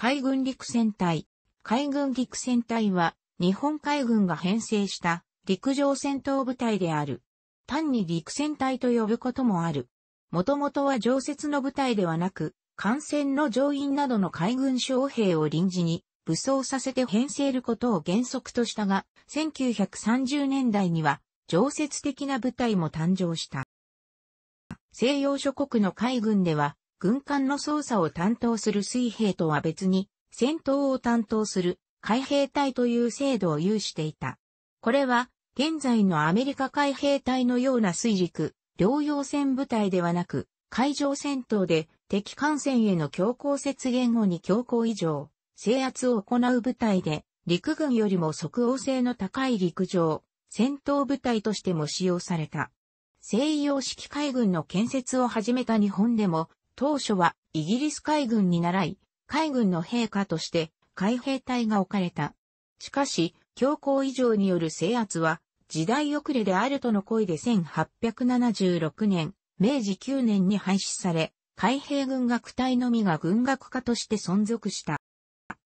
海軍陸戦隊。海軍陸戦隊は、日本海軍が編成した陸上戦闘部隊である。単に陸戦隊と呼ぶこともある。もともとは常設の部隊ではなく、艦船の乗員などの海軍将兵を臨時に武装させて編成ることを原則としたが、1930年代には常設的な部隊も誕生した。西洋諸国の海軍では、軍艦の操作を担当する水兵とは別に、戦闘を担当する海兵隊という制度を有していた。これは、現在のアメリカ海兵隊のような水陸、両用戦部隊ではなく、海上戦闘で敵艦船への強行節限後に強行以上、制圧を行う部隊で、陸軍よりも即応性の高い陸上、戦闘部隊としても使用された。西洋式海軍の建設を始めた日本でも、当初はイギリス海軍に倣い、海軍の陛下として海兵隊が置かれた。しかし、強行以上による制圧は時代遅れであるとの声で1876年、明治9年に廃止され、海兵軍学隊のみが軍学科として存続した。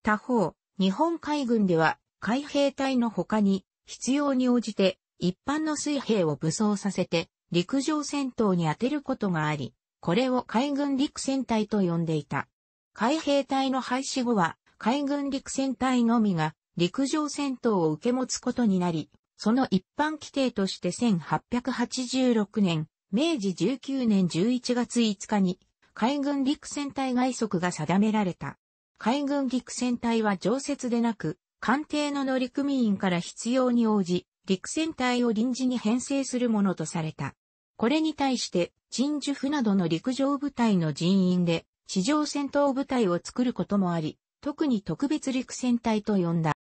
他方、日本海軍では海兵隊の他に必要に応じて一般の水兵を武装させて陸上戦闘に当てることがあり、これを海軍陸戦隊と呼んでいた。海兵隊の廃止後は、海軍陸戦隊のみが陸上戦闘を受け持つことになり、その一般規定として1886年、明治19年11月5日に海軍陸戦隊外則が定められた。海軍陸戦隊は常設でなく、艦艇の乗組員から必要に応じ、陸戦隊を臨時に編成するものとされた。これに対して、鎮守府などの陸上部隊の人員で、地上戦闘部隊を作ることもあり、特に特別陸戦隊と呼んだ。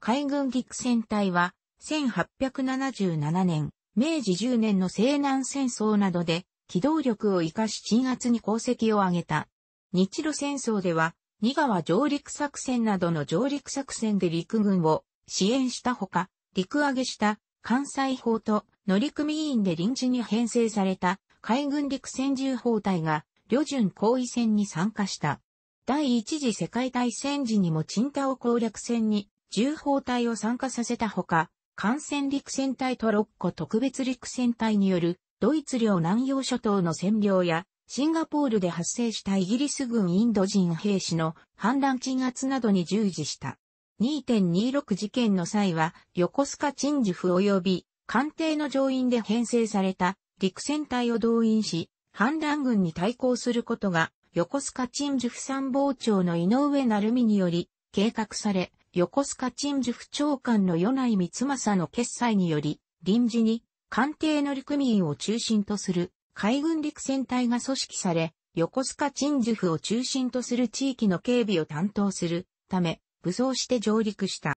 海軍陸戦隊は、1877年、明治10年の西南戦争などで、機動力を活かし鎮圧に功績を挙げた。日露戦争では、二川上陸作戦などの上陸作戦で陸軍を支援したほか、陸揚げした関西砲と乗組員で臨時に編成された海軍陸戦銃砲隊が、旅順行為戦に参加した。第一次世界大戦時にもチタを攻略戦に重砲隊を参加させたほか、艦船陸戦隊トロッコ特別陸戦隊によるドイツ領南洋諸島の占領やシンガポールで発生したイギリス軍インド人兵士の反乱鎮圧などに従事した。2.26事件の際は横須賀鎮守府及び艦艇の乗員で編成された陸戦隊を動員し、反乱軍に対抗することが、横須賀鎮守府参謀長の井上成美により、計画され、横須賀鎮守府長官の与内光政の決裁により、臨時に、艦艇の陸民を中心とする海軍陸戦隊が組織され、横須賀鎮守府を中心とする地域の警備を担当するため、武装して上陸した。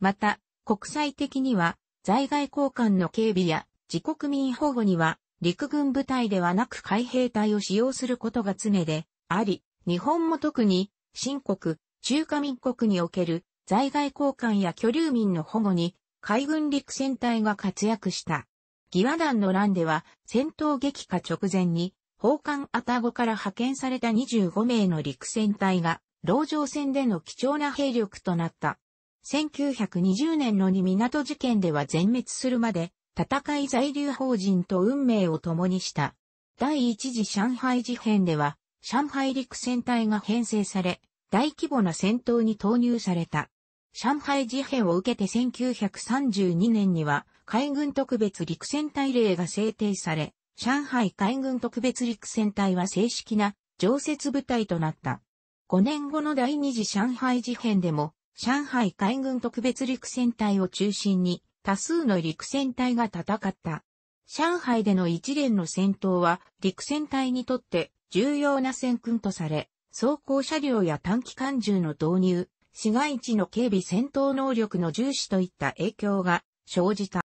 また、国際的には、在外交換の警備や自国民保護には、陸軍部隊ではなく海兵隊を使用することが常であり、日本も特に、新国、中華民国における在外交換や居留民の保護に海軍陸戦隊が活躍した。義和団の乱では戦闘激化直前に宝冠アタゴから派遣された25名の陸戦隊が牢城戦での貴重な兵力となった。1920年の二港事件では全滅するまで戦い在留邦人と運命を共にした。第一次上海事変では、上海陸戦隊が編成され、大規模な戦闘に投入された。上海事変を受けて1932年には、海軍特別陸戦隊令が制定され、上海海軍特別陸戦隊は正式な常設部隊となった。5年後の第二次上海事変でも、上海海軍特別陸戦隊を中心に、多数の陸戦隊が戦った。上海での一連の戦闘は陸戦隊にとって重要な戦訓とされ、装甲車両や短期間銃の導入、市街地の警備戦闘能力の重視といった影響が生じた。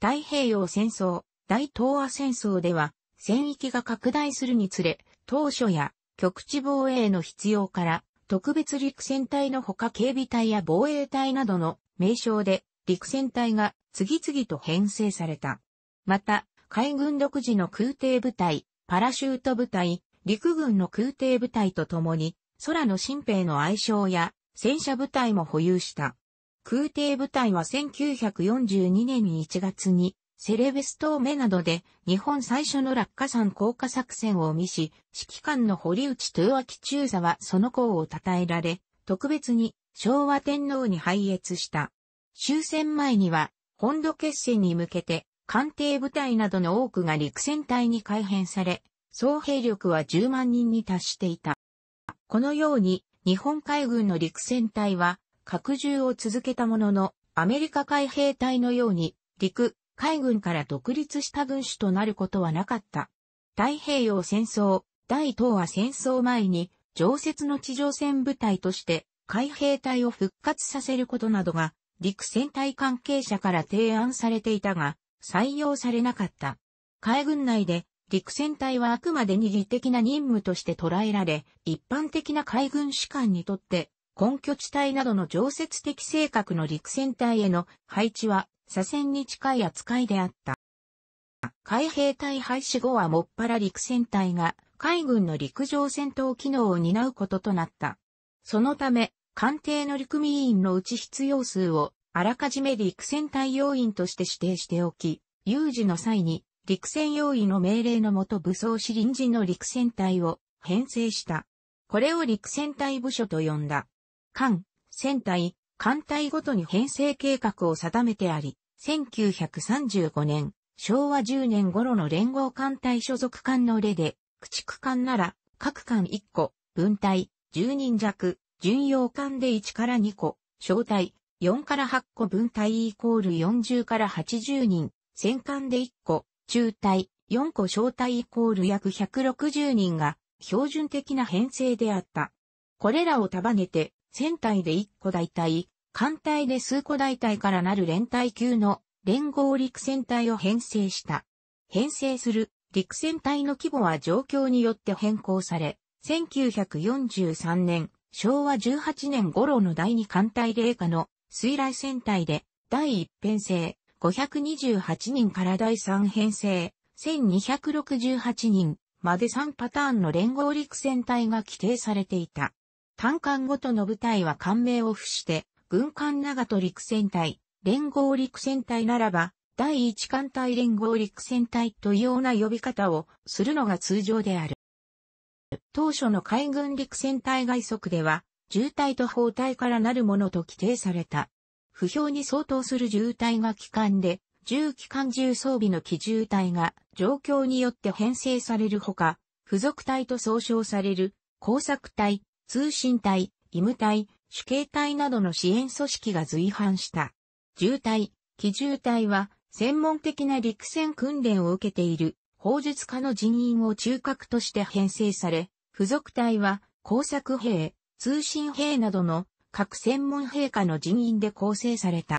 太平洋戦争、大東亜戦争では、戦域が拡大するにつれ、当初や局地防衛の必要から、特別陸戦隊のほか警備隊や防衛隊などの名称で陸戦隊が次々と編成された。また、海軍独自の空挺部隊、パラシュート部隊、陸軍の空挺部隊と共に、空の新兵の愛称や戦車部隊も保有した。空挺部隊は1942年1月に、セレベストーメなどで日本最初の落下山降下作戦を見し、指揮官の堀内豊明中佐はその功を称えられ、特別に昭和天皇に拝謁した。終戦前には、本土決戦に向けて、艦艇部隊などの多くが陸戦隊に改編され、総兵力は10万人に達していた。このように、日本海軍の陸戦隊は、拡充を続けたものの、アメリカ海兵隊のように、陸、海軍から独立した軍種となることはなかった。太平洋戦争、第東亜戦争前に、常設の地上戦部隊として、海兵隊を復活させることなどが陸戦隊関係者から提案されていたが、採用されなかった。海軍内で、陸戦隊はあくまで二義的な任務として捉えられ、一般的な海軍士官にとって、根拠地帯などの常設的性格の陸戦隊への配置は、左遷に近い扱いであった。海兵隊廃止後はもっぱら陸戦隊が海軍の陸上戦闘機能を担うこととなった。そのため、官邸陸組員のうち必要数をあらかじめ陸戦隊要員として指定しておき、有事の際に陸戦要員の命令のもと武装し臨時の陸戦隊を編成した。これを陸戦隊部署と呼んだ。艦、戦隊、艦隊ごとに編成計画を定めてあり、1935年、昭和10年頃の連合艦隊所属艦の例で、駆逐艦なら各艦1個、分隊、10人弱、巡洋艦で1から2個、小隊、4から8個分隊イコール40から80人、戦艦で1個、中隊、4個小隊イコール約160人が標準的な編成であった。これらを束ねて、船隊で1個大隊、艦隊で数個大隊からなる連隊級の連合陸戦隊を編成した。編成する陸戦隊の規模は状況によって変更され、1943年昭和18年頃の第二艦隊霊下の水雷戦隊で第一編成528人から第三編成1268人まで3パターンの連合陸戦隊が規定されていた。単艦ごとの部隊は艦名を付して、軍艦長と陸戦隊、連合陸戦隊ならば、第一艦隊連合陸戦隊というような呼び方をするのが通常である。当初の海軍陸戦隊外則では、渋滞と包帯からなるものと規定された。不評に相当する渋滞が機関で、重機関重装備の機渋隊が状況によって編成されるほか、付属隊と総称される工作隊、通信隊、医務隊、主警隊などの支援組織が随伴した。渋滞、機渋隊は専門的な陸戦訓練を受けている法術家の人員を中核として編成され、付属隊は工作兵、通信兵などの各専門兵科の人員で構成された。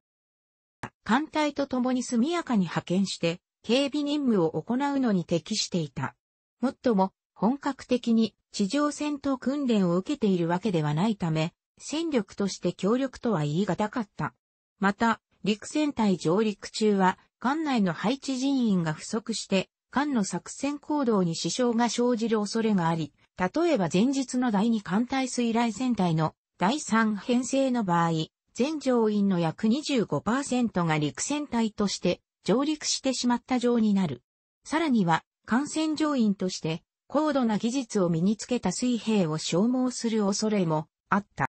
艦隊と共に速やかに派遣して、警備任務を行うのに適していた。もっとも、本格的に地上戦闘訓練を受けているわけではないため、戦力として強力とは言い難かった。また、陸戦隊上陸中は、艦内の配置人員が不足して、艦の作戦行動に支障が生じる恐れがあり、例えば前日の第二艦隊水雷戦隊の第三編成の場合、全乗員の約25%が陸戦隊として上陸してしまった状になる。さらには、艦船乗員として高度な技術を身につけた水兵を消耗する恐れもあった。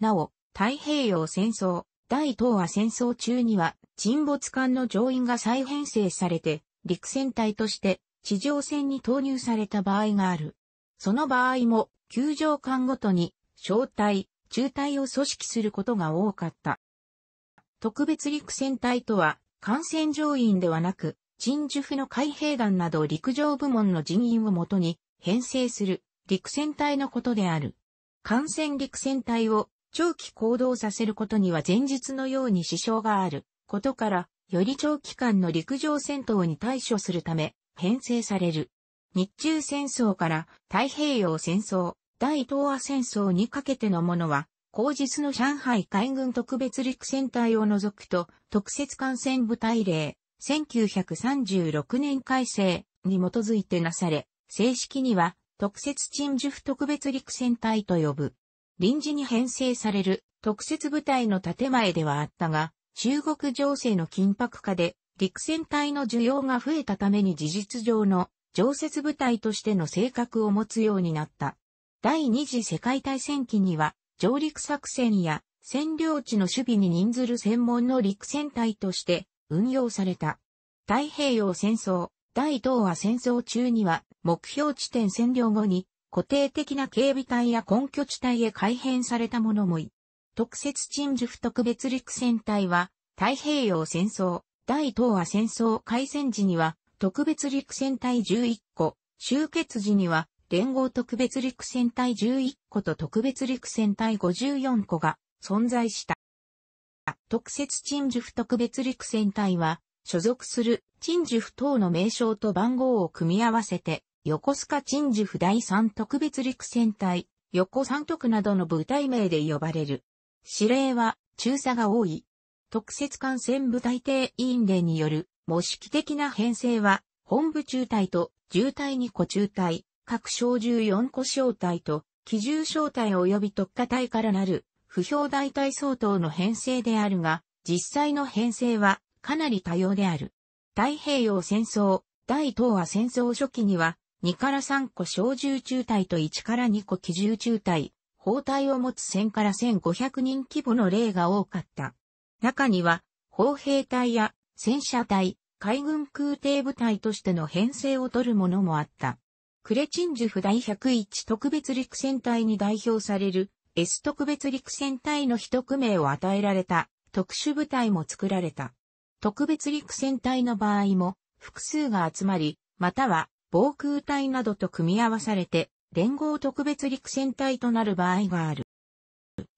なお、太平洋戦争、第東亜戦争中には沈没艦の乗員が再編成されて陸戦隊として地上戦に投入された場合がある。その場合も、球場間ごとに、小隊、中隊を組織することが多かった。特別陸戦隊とは、艦船乗員ではなく、陳樹府の海兵団など陸上部門の人員をもとに編成する陸戦隊のことである。艦船陸戦隊を長期行動させることには前述のように支障があることからより長期間の陸上戦闘に対処するため、編成される。日中戦争から太平洋戦争、大東亜戦争にかけてのものは、後日の上海海軍特別陸戦隊を除くと、特設艦船部隊令、1936年改正に基づいてなされ、正式には特設陳樹府特別陸戦隊と呼ぶ。臨時に編成される特設部隊の建前ではあったが、中国情勢の緊迫化で、陸戦隊の需要が増えたために事実上の常設部隊としての性格を持つようになった。第二次世界大戦期には、上陸作戦や占領地の守備に任ずる専門の陸戦隊として運用された。太平洋戦争、第東亜戦争中には目標地点占領後に固定的な警備隊や根拠地帯へ改変されたものもい特設鎮守府特別陸戦隊は、太平洋戦争、大東亜戦争開戦時には、特別陸戦隊11個、終結時には、連合特別陸戦隊11個と特別陸戦隊54個が存在した。特設鎮守府特別陸戦隊は、所属する鎮守府等の名称と番号を組み合わせて、横須賀鎮守府第3特別陸戦隊、横三徳などの部隊名で呼ばれる。指令は中佐が多い。特設艦船部隊艇員令による模式的な編成は、本部中隊と重隊2個中隊、各小14個小隊と、機重小隊及び特化隊からなる、不評大隊相当の編成であるが、実際の編成はかなり多様である。太平洋戦争、第東亜戦争初期には、2から3個小銃中隊と1から2個機銃中隊、包帯を持つ1000から1500人規模の例が多かった。中には、砲兵隊や戦車隊、海軍空挺部隊としての編成を取るものもあった。クレチンジュフ第101特別陸戦隊に代表される S 特別陸戦隊の一区名を与えられた特殊部隊も作られた。特別陸戦隊の場合も複数が集まり、または防空隊などと組み合わされて連合特別陸戦隊となる場合がある。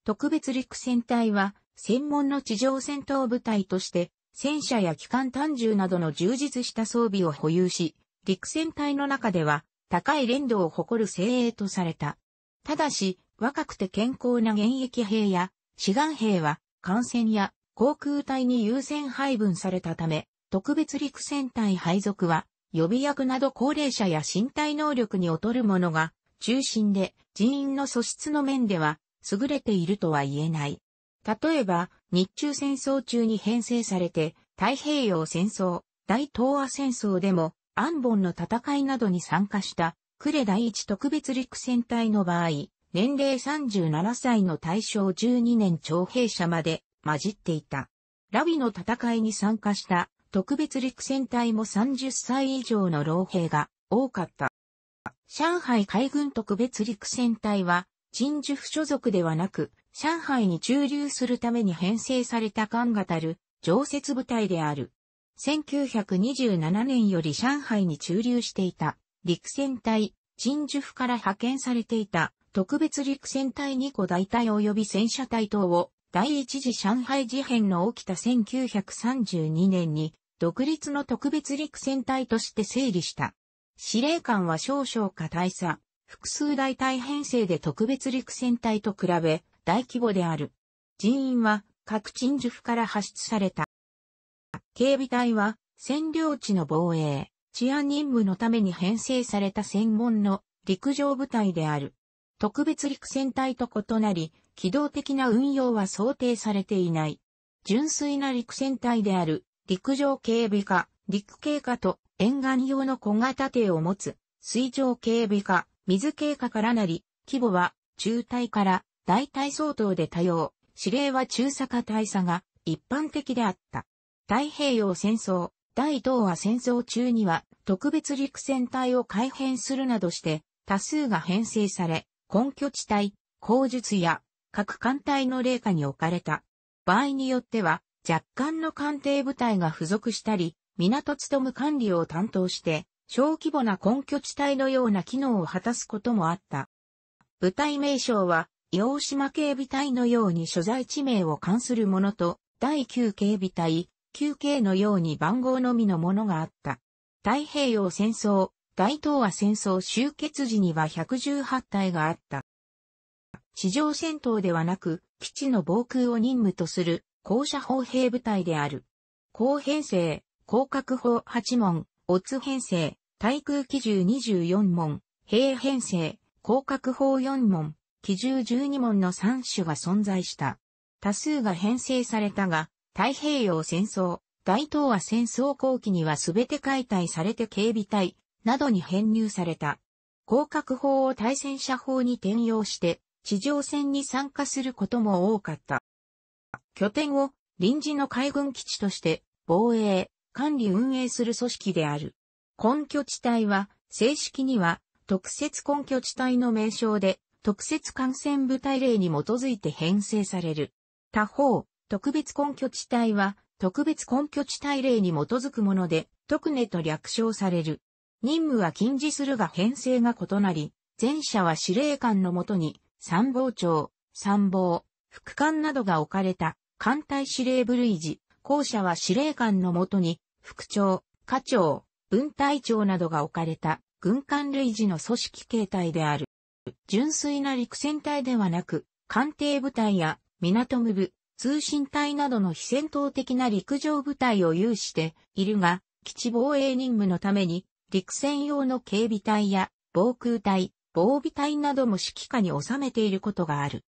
特別陸戦隊は、専門の地上戦闘部隊として、戦車や機関単銃などの充実した装備を保有し、陸戦隊の中では、高い連動を誇る精鋭とされた。ただし、若くて健康な現役兵や、志願兵は、艦船や航空隊に優先配分されたため、特別陸戦隊配属は、予備役など高齢者や身体能力に劣る者が中心で人員の素質の面では優れているとは言えない。例えば、日中戦争中に編成されて、太平洋戦争、大東亜戦争でも、アンボンの戦いなどに参加した、呉第一特別陸戦隊の場合、年齢37歳の大正12年徴兵者まで混じっていた。ラビの戦いに参加した特別陸戦隊も30歳以上の老兵が多かった。上海海軍特別陸戦隊は、陳樹府所属ではなく、上海に駐留するために編成された艦がたる常設部隊である。1927年より上海に駐留していた陸戦隊、陳樹府から派遣されていた特別陸戦隊2個大隊及び戦車隊等を第一次上海事変の起きた1932年に独立の特別陸戦隊として整理した。司令官は少々か大差、複数大隊編成で特別陸戦隊と比べ、大規模である。人員は、各鎮守府から発出された。警備隊は、占領地の防衛、治安任務のために編成された専門の陸上部隊である。特別陸戦隊と異なり、機動的な運用は想定されていない。純粋な陸戦隊である、陸上警備課、陸警課と沿岸用の小型艇を持つ、水上警備課、水警課からなり、規模は中隊から大隊相当で多様、指令は中佐か大佐が一般的であった。太平洋戦争、第東亜戦争中には特別陸戦隊を改編するなどして多数が編成され、根拠地帯、口述や各艦隊の霊下に置かれた。場合によっては若干の艦艇部隊が付属したり、港務管理を担当して、小規模な根拠地帯のような機能を果たすこともあった。部隊名称は、洋島警備隊のように所在地名を冠するものと、第9警備隊、9K のように番号のみのものがあった。太平洋戦争、大東亜戦争終結時には118体があった。地上戦闘ではなく、基地の防空を任務とする、高射砲兵部隊である。後編成、広角法8問、オツ編成、対空機銃24問、兵編成、広角法4問、機銃12問の3種が存在した。多数が編成されたが、太平洋戦争、大東亜戦争後期には全て解体されて警備隊などに編入された。広角法を対戦車法に転用して、地上戦に参加することも多かった。拠点を臨時の海軍基地として、防衛、管理運営する組織である。根拠地帯は、正式には、特設根拠地帯の名称で、特設感染部隊例に基づいて編成される。他方、特別根拠地帯は、特別根拠地帯例に基づくもので、特根と略称される。任務は禁止するが編成が異なり、前者は司令官のもとに、参謀長、参謀、副官などが置かれた、艦隊司令部類似、後者は司令官のもとに、副長、課長、分隊長などが置かれた軍艦類似の組織形態である。純粋な陸戦隊ではなく、艦艇部隊や港無部、通信隊などの非戦闘的な陸上部隊を有しているが、基地防衛任務のために、陸戦用の警備隊や防空隊、防備隊なども指揮下に収めていることがある。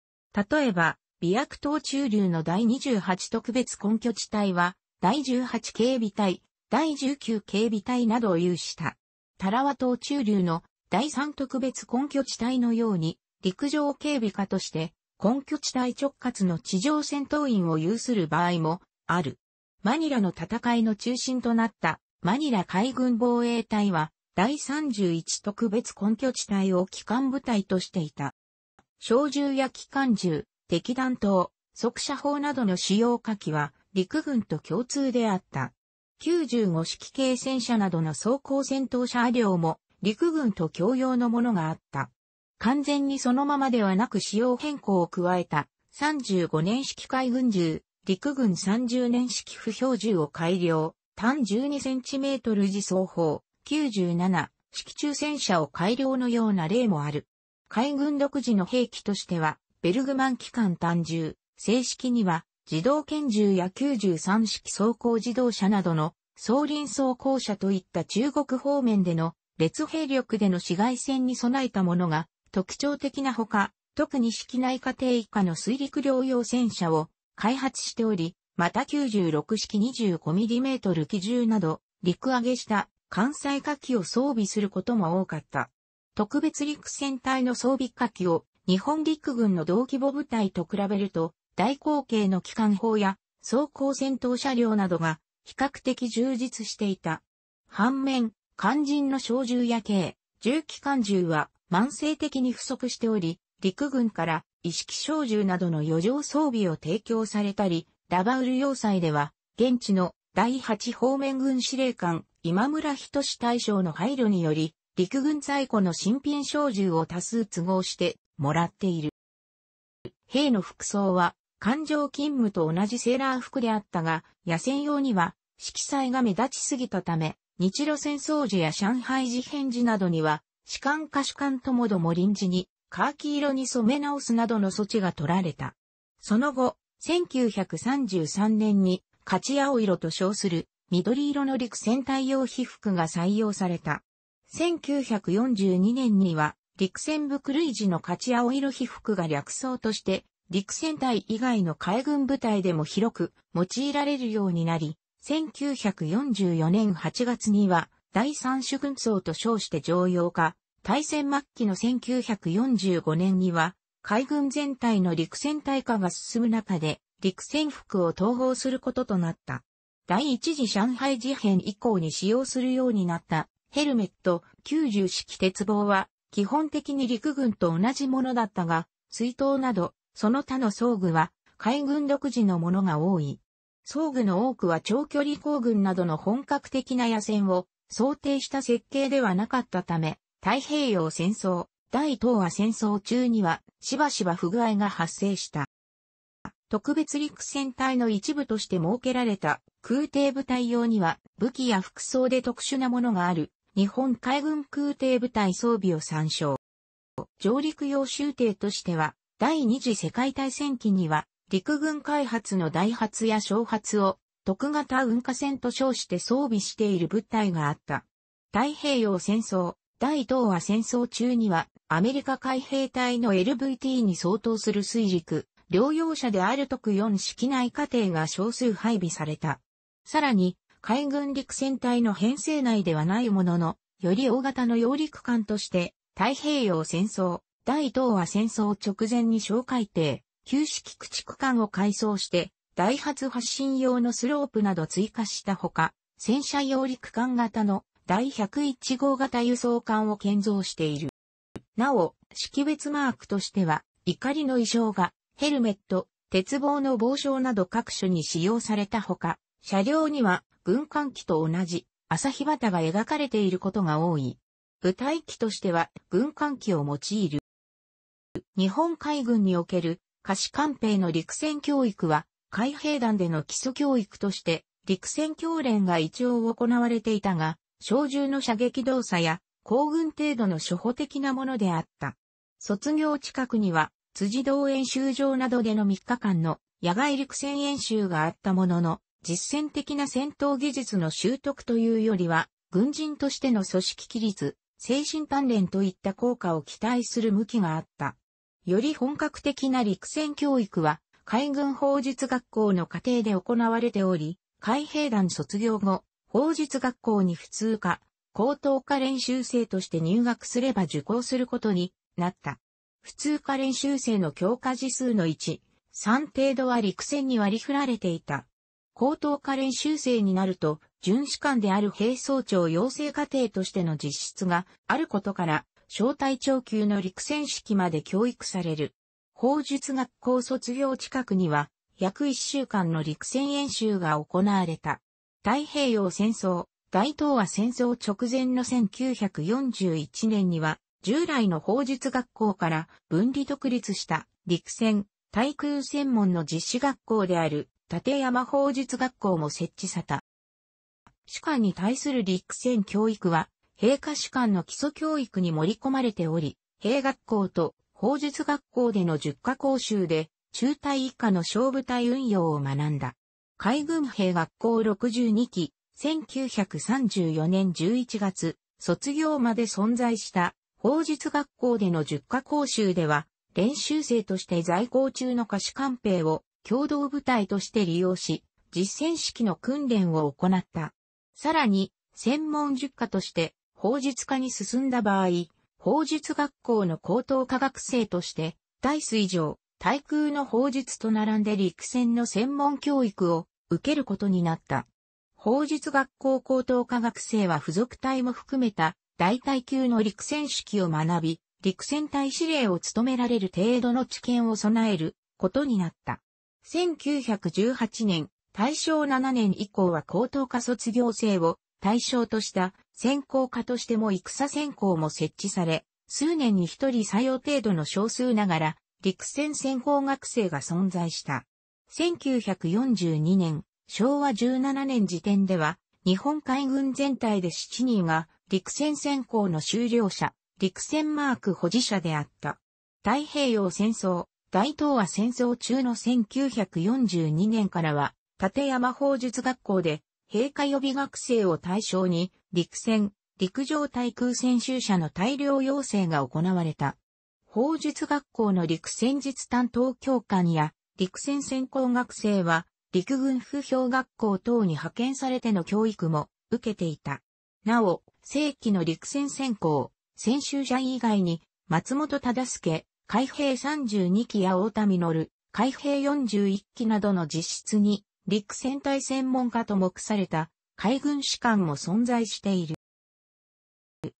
例えば、美薬島中流の第28特別根拠地帯は、第18警備隊、第19警備隊などを有した。タラワ島中流の第3特別根拠地帯のように、陸上警備課として、根拠地帯直轄の地上戦闘員を有する場合も、ある。マニラの戦いの中心となった、マニラ海軍防衛隊は、第31特別根拠地帯を機関部隊としていた。小銃や機関銃、敵弾頭、速射砲などの使用火器は、陸軍と共通であった。95式軽戦車などの装甲戦闘車両も陸軍と共用のものがあった。完全にそのままではなく仕様変更を加えた35年式海軍銃、陸軍30年式不標銃を改良、単 12cm 自走砲、97式中戦車を改良のような例もある。海軍独自の兵器としては、ベルグマン機関単銃、正式には自動拳銃や93式走行自動車などの総輪走行車といった中国方面での列兵力での市街戦に備えたものが特徴的なほか、特に式内家庭以下の水陸両用戦車を開発しており、また96式 25mm 機銃など陸上げした関西火器を装備することも多かった。特別陸戦隊の装備火器を日本陸軍の同規模部隊と比べると大口径の機関砲や装甲戦闘車両などが比較的充実していた。反面、肝心の小銃や軽、重機関銃は慢性的に不足しており、陸軍から意識小銃などの余剰装備を提供されたり、ラバウル要塞では、現地の第8方面軍司令官、今村仁志大将の配慮により、陸軍在庫の新品小銃を多数都合してもらっている。兵の服装は環状勤務と同じセーラー服であったが、野戦用には色彩が目立ちすぎたため、日露戦争時や上海事変時などには、士官歌手官ともども臨時に、カーキ色に染め直すなどの措置が取られた。その後、1933年に、勝ち青色と称する、緑色の陸戦隊用被服が採用された。1942年には、陸戦部ク類時の勝ち青色被服が略装として、陸戦隊以外の海軍部隊でも広く用いられるようになり、1944年8月には第三種軍装と称して常用化、大戦末期の1945年には海軍全体の陸戦隊化が進む中で陸戦服を統合することとなった。第一次上海事変以降に使用するようになったヘルメット90式鉄棒は基本的に陸軍と同じものだったが、水筒などその他の装具は海軍独自のものが多い。装具の多くは長距離行軍などの本格的な野戦を想定した設計ではなかったため、太平洋戦争、第東亜戦争中にはしばしば不具合が発生した。特別陸戦隊の一部として設けられた空挺部隊用には武器や服装で特殊なものがある日本海軍空挺部隊装備を参照。上陸用集艇としては第二次世界大戦期には、陸軍開発の大発や小発を、特型運河船と称して装備している物体があった。太平洋戦争、第東亜戦争中には、アメリカ海兵隊の LVT に相当する水陸、療養者である特4式内過程が少数配備された。さらに、海軍陸戦隊の編成内ではないものの、より大型の揚陸艦として、太平洋戦争、大東は戦争直前に小海艇、旧式駆逐艦を改装して、大発発進用のスロープなど追加したほか、戦車用陸艦型の第101号型輸送艦を建造している。なお、識別マークとしては、怒りの衣装が、ヘルメット、鉄棒の防傷など各所に使用されたほか、車両には軍艦機と同じ朝日旗が描かれていることが多い。舞台機としては軍艦機を用いる。日本海軍における可視官兵の陸戦教育は、海兵団での基礎教育として、陸戦教練が一応行われていたが、小銃の射撃動作や、行軍程度の初歩的なものであった。卒業近くには、辻堂演習場などでの3日間の野外陸戦演習があったものの、実践的な戦闘技術の習得というよりは、軍人としての組織規律、精神鍛錬といった効果を期待する向きがあった。より本格的な陸戦教育は、海軍法術学校の課程で行われており、海兵団卒業後、法術学校に普通科、高等科練習生として入学すれば受講することになった。普通科練習生の教科時数の1、3程度は陸戦に割り振られていた。高等科練習生になると、巡視官である兵装長養成課程としての実質があることから、小隊長級の陸戦式まで教育される。法術学校卒業近くには、約1週間の陸戦演習が行われた。太平洋戦争、大東亜戦争直前の1941年には、従来の法術学校から分離独立した陸戦、対空専門の実施学校である立山法術学校も設置された。主管に対する陸戦教育は兵科士官の基礎教育に盛り込まれており、兵学校と法術学校での十0科講習で、中隊以下の小部隊運用を学んだ。海軍兵学校62期、1934年11月、卒業まで存在した法術学校での十0科講習では、練習生として在校中の歌士官兵を共同部隊として利用し、実践式の訓練を行った。さらに、専門十科として法術科に進んだ場合、法術学校の高等科学生として、大水上、対空の法術と並んで陸戦の専門教育を受けることになった。法術学校高等科学生は付属隊も含めた大隊級の陸戦式を学び、陸戦隊司令を務められる程度の知見を備えることになった。1918年、大正7年以降は高等科卒業生を対象とした専攻科としても戦専攻も設置され、数年に一人採用程度の少数ながら、陸戦専攻学生が存在した。1942年、昭和17年時点では、日本海軍全体で7人が、陸戦専攻の修了者、陸戦マーク保持者であった。太平洋戦争、大東亜戦争中の1942年からは、立山砲術学校で陛下予備学生を対象に、陸戦、陸上対空戦修者の大量要請が行われた。法術学校の陸戦術担当教官や、陸戦専攻学生は、陸軍風評学校等に派遣されての教育も受けていた。なお、正規の陸戦専攻、専修者以外に、松本忠介、海兵32機や大田実、海兵41機などの実質に陸戦隊専門家と目された海軍士官も存在している。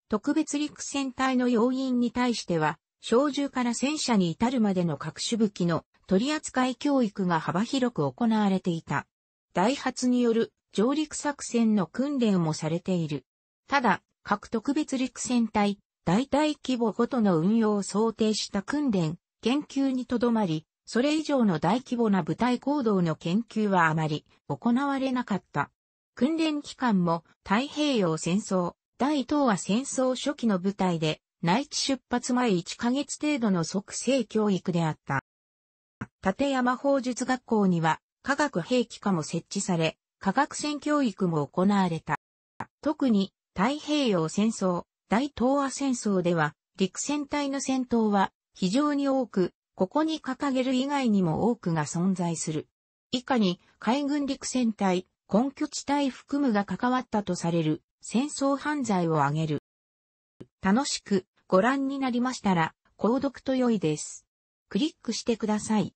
特別陸戦隊の要員に対しては、小銃から戦車に至るまでの各種武器の取り扱い教育が幅広く行われていた。ダイハツによる上陸作戦の訓練もされている。ただ、各特別陸戦隊、大体規模ごとの運用を想定した訓練、研究にとどまり、それ以上の大規模な部隊行動の研究はあまり行われなかった。訓練期間も太平洋戦争、第東亜戦争初期の部隊で内地出発前1ヶ月程度の即成教育であった。立山法術学校には科学兵器科も設置され、科学戦教育も行われた。特に太平洋戦争、大東亜戦争では陸戦隊の戦闘は非常に多く、ここに掲げる以外にも多くが存在する。以下に海軍陸戦隊、根拠地帯含むが関わったとされる戦争犯罪を挙げる。楽しくご覧になりましたら、購読と良いです。クリックしてください。